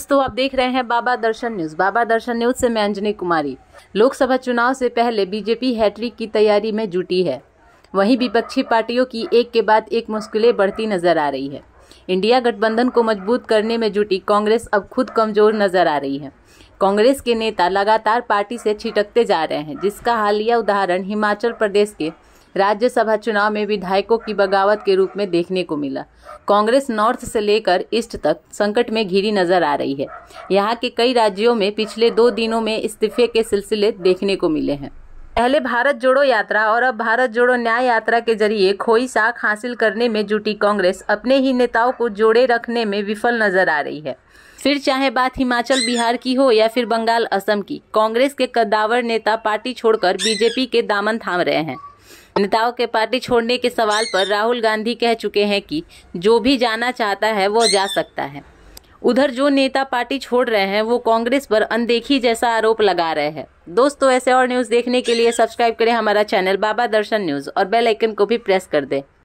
दोस्तों आप देख रहे हैं बाबा दर्शन न्यूज बाबा दर्शन न्यूज से मैं अंजनी कुमारी लोकसभा चुनाव से पहले बीजेपी हैट्रिक की तैयारी में जुटी है वहीं विपक्षी पार्टियों की एक के बाद एक मुश्किलें बढ़ती नजर आ रही है इंडिया गठबंधन को मजबूत करने में जुटी कांग्रेस अब खुद कमजोर नजर आ रही है कांग्रेस के नेता लगातार पार्टी से छिटकते जा रहे हैं जिसका हालिया उदाहरण हिमाचल प्रदेश के राज्यसभा चुनाव में विधायकों की बगावत के रूप में देखने को मिला कांग्रेस नॉर्थ से लेकर ईस्ट तक संकट में घिरी नजर आ रही है यहाँ के कई राज्यों में पिछले दो दिनों में इस्तीफे के सिलसिले देखने को मिले हैं पहले भारत जोड़ो यात्रा और अब भारत जोड़ो न्याय यात्रा के जरिए खोई साख हासिल करने में जुटी कांग्रेस अपने ही नेताओं को जोड़े रखने में विफल नजर आ रही है फिर चाहे बात हिमाचल बिहार की हो या फिर बंगाल असम की कांग्रेस के कद्दावर नेता पार्टी छोड़कर बीजेपी के दामन थाम रहे हैं नेताओं के पार्टी छोड़ने के सवाल पर राहुल गांधी कह चुके हैं कि जो भी जाना चाहता है वो जा सकता है उधर जो नेता पार्टी छोड़ रहे हैं वो कांग्रेस पर अनदेखी जैसा आरोप लगा रहे हैं दोस्तों ऐसे और न्यूज़ देखने के लिए सब्सक्राइब करें हमारा चैनल बाबा दर्शन न्यूज़ और बेल आइकन को भी प्रेस कर दें